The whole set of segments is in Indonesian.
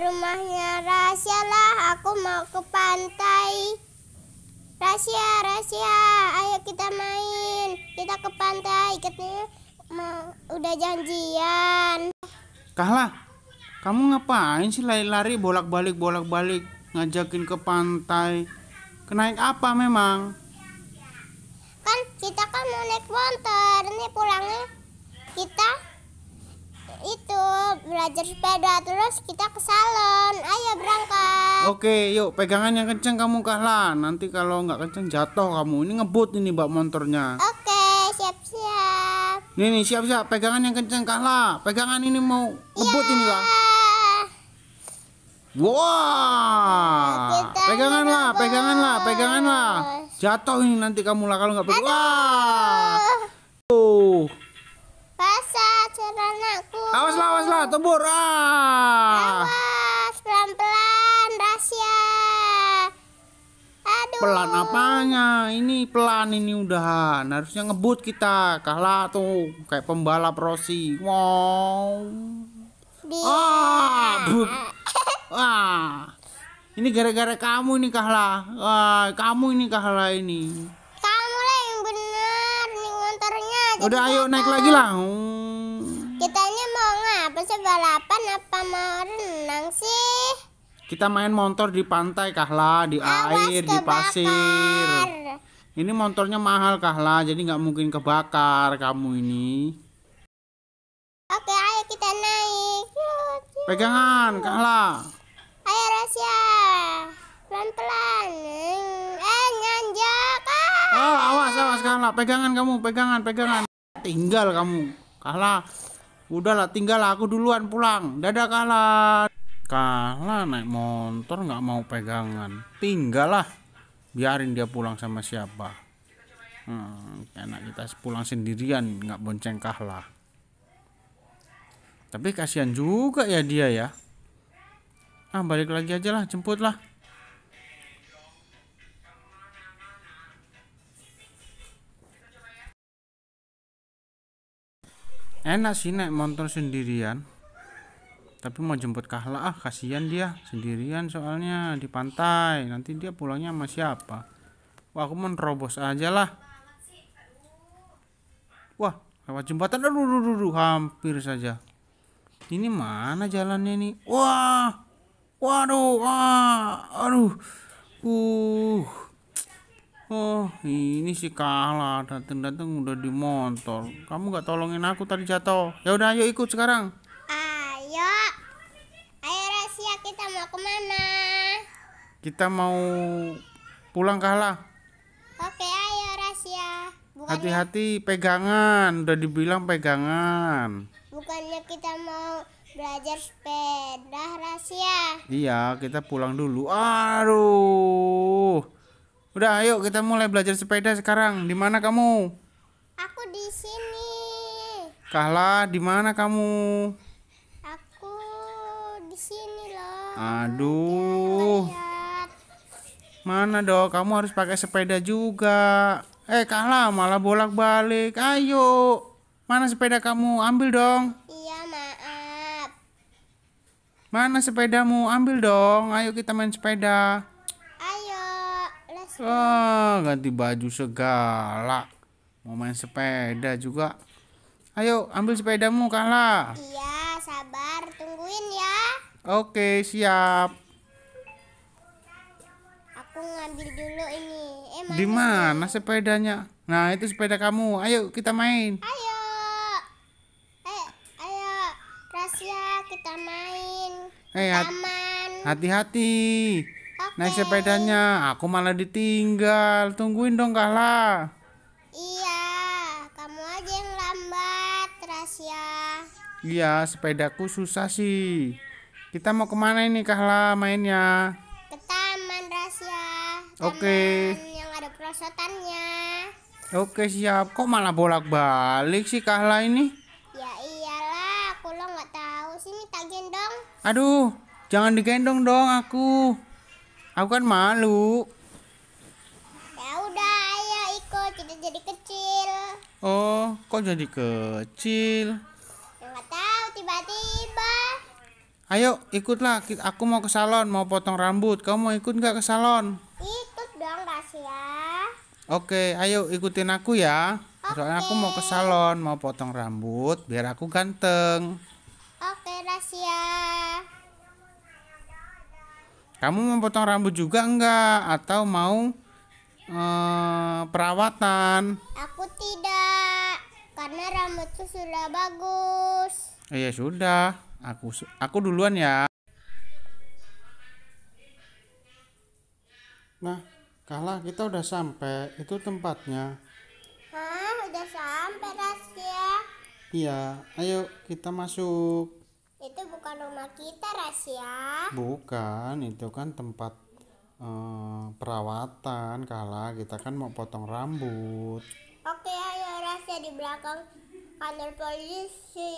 rumahnya Rasya lah, aku mau ke pantai. Rasya, Rasya, ayo kita main. Kita ke pantai, katanya mau udah janjian. Kahla, kamu ngapain sih lari-lari bolak-balik bolak-balik ngajakin ke pantai? Kenaik apa memang? Kan kita kan mau naik motor, ini pulangnya kita itu belajar sepeda terus kita ke salon ayo berangkat oke yuk pegangan yang kenceng kamu kalah nanti kalau nggak kenceng jatuh kamu ini ngebut ini mbak motornya oke siap siap nih nih siap siap pegangan yang kenceng kalah pegangan ini mau ngebut ini iya. lah Wah, pegangan peganganlah, peganganlah, peganganlah. Jatuh ini nanti kamu lah kalau nggak pegang. Wah. Tuh. Basah celanaku. Awaslah, lah, tebur. Ah. Awas, pelan-pelan, rahasia. Aduh. Pelan apanya? Ini pelan ini udahan. Harusnya ngebut kita. Kalah tuh kayak pembalap Rossi. Wow. Dia. Ah, buk. ah. Ini gara-gara kamu ini kalah. Ah, kamu ini kalah ini. Kamu lah yang benar nih motornya. Udah ayo naik lagi lah. Hmm masa balapan apa mau renang sih? Kita main motor di pantai Kahla, di Awas air, di pasir. Ini motornya mahal Kahla, jadi nggak mungkin kebakar kamu ini. Oke, ayo kita naik. Pegangan Kahla. Ayo Rasya, pelan-pelan. Eh, nyanjak. Ah. ah. awas, awas Kahla, pegangan kamu, pegangan, pegangan. Tinggal kamu, Kahla udahlah tinggal aku duluan pulang dadah kalah kalah naik motor nggak mau pegangan tinggal lah biarin dia pulang sama siapa hmm, enak kita pulang sendirian nggak bonceng kalah tapi kasihan juga ya dia ya ah balik lagi aja lah jemput lah enak sih naik motor sendirian tapi mau jemput Kahla ah kasihan dia sendirian soalnya di pantai nanti dia pulangnya sama siapa wah aku mau nerobos aja lah wah lewat jembatan aduh, aduh, aduh, hampir saja ini mana jalannya ini wah waduh wah aduh uh Oh ini sih kalah dateng-dateng udah di motor. Kamu nggak tolongin aku tadi jatuh. Ya udah ayo ikut sekarang. Ayo, ayo Rasia kita mau kemana? Kita mau pulang kalah. Oke ayo Rasia. Hati-hati pegangan. Udah dibilang pegangan. Bukannya kita mau belajar sepeda rahasia. Iya, kita pulang dulu. Aduh. Udah, ayo kita mulai belajar sepeda sekarang. Di mana kamu? Aku di sini. Kahla, di mana kamu? Aku di sini loh. Aduh. Mana dong? Kamu harus pakai sepeda juga. Eh, Kahla malah bolak-balik. Ayo. Mana sepeda kamu? Ambil dong. Iya, maaf. Mana sepedamu? Ambil dong. Ayo kita main sepeda. Ah, ganti baju segala. Mau main sepeda juga. Ayo, ambil sepedamu, Kala. Iya, sabar. Tungguin ya. Oke, siap. Aku ngambil dulu ini. Eh, mana Di mana sepedanya? Nah, itu sepeda kamu. Ayo, kita main. Ayo. eh ayo. Rahasia, kita main. Eh, hey, Hati-hati okay. naik sepedanya aku malah ditinggal tungguin dong kalah iya kamu aja yang lambat Rasya iya sepedaku susah sih kita mau kemana ini kahla mainnya ke taman Rasya oke okay. yang ada perosotannya oke siap kok malah bolak balik sih kahla ini ya iyalah aku lo nggak tahu sini tak gendong aduh jangan digendong dong aku Aku kan malu. Ya udah, ayo ikut. Kita jadi kecil. Oh, kok jadi kecil? Enggak ya tahu, tiba-tiba. Ayo, ikutlah. Aku mau ke salon, mau potong rambut. Kamu mau ikut nggak ke salon? Ikut dong, ya. Oke, ayo ikutin aku ya. Okay. Soalnya aku mau ke salon, mau potong rambut biar aku ganteng. Oke, Rasya kamu mau potong rambut juga enggak atau mau eh, perawatan aku tidak karena rambutku sudah bagus iya sudah aku aku duluan ya nah kalah kita udah sampai itu tempatnya Hah, udah sampai Rasya iya ayo kita masuk itu bukan rumah kita, Rasya. Bukan, itu kan tempat eh, perawatan kala kita kan mau potong rambut. Oke, ayo Rasya di belakang kantor polisi.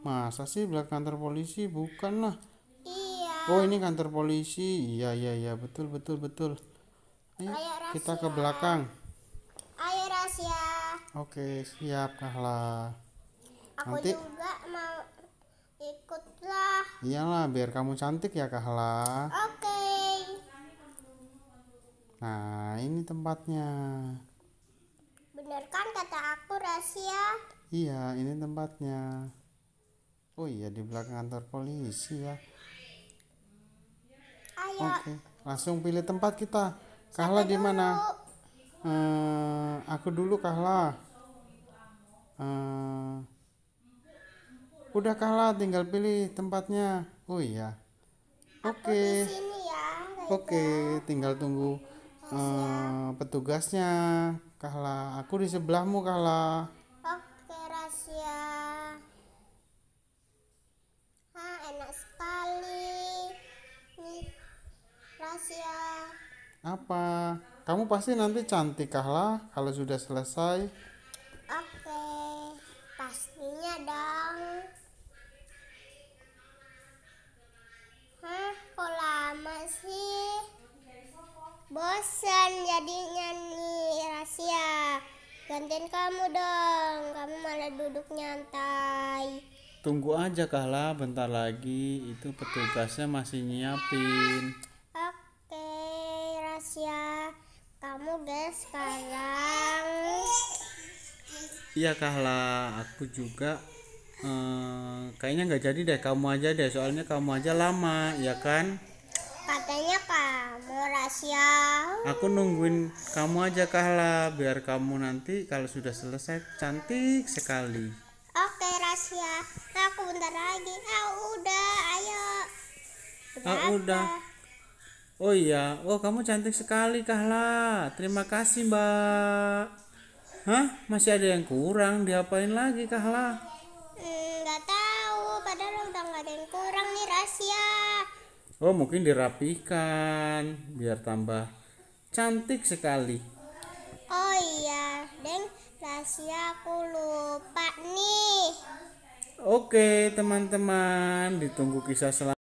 Masa sih belakang kantor polisi? Bukan lah. Iya. Oh, ini kantor polisi. Iya, iya, iya, betul, betul, betul. Eh, ayo, ayo kita ke belakang. Ayo Rasya. Oke, siap Kahla. Aku Nanti... juga ikutlah. Iyalah, biar kamu cantik ya, Kahla. Oke. Okay. Nah, ini tempatnya. Bener kan kata aku rahasia? Iya, ini tempatnya. Oh iya, di belakang kantor polisi ya. Ayo. Oke, langsung pilih tempat kita. Kahla di mana? Eh, aku dulu Kahla. Eh, Udah kalah tinggal pilih tempatnya. Oh iya. Oke. Okay. Ya, Oke, okay, tinggal tunggu uh, petugasnya. Kahla, aku di sebelahmu Kahla. Oke, rahasia. Ah, enak sekali. Nih, Apa? Kamu pasti nanti cantik Kahla kalau sudah selesai. Oke, pastinya dong. gantiin kamu dong kamu malah duduk nyantai tunggu aja kalah bentar lagi itu petugasnya masih nyiapin oke rahasia kamu guys sekarang iya kahla aku juga Hmm, kayaknya nggak jadi deh kamu aja deh soalnya kamu aja lama ya kan Asia. Aku nungguin kamu aja Kahla biar kamu nanti kalau sudah selesai cantik sekali. Oke Rasya, nah, aku bentar lagi. Ah udah, ayo. Ah udah. Oh iya, oh kamu cantik sekali Kahla. Terima kasih Mbak. Hah? Masih ada yang kurang? Diapain lagi Kahla? Hmm, gak tahu, padahal udah nggak ada yang kurang nih Rasya. Oh mungkin dirapikan biar tambah cantik sekali. Oh iya, Deng, rahasia aku lupa nih. Oke teman-teman, ditunggu kisah selanjutnya.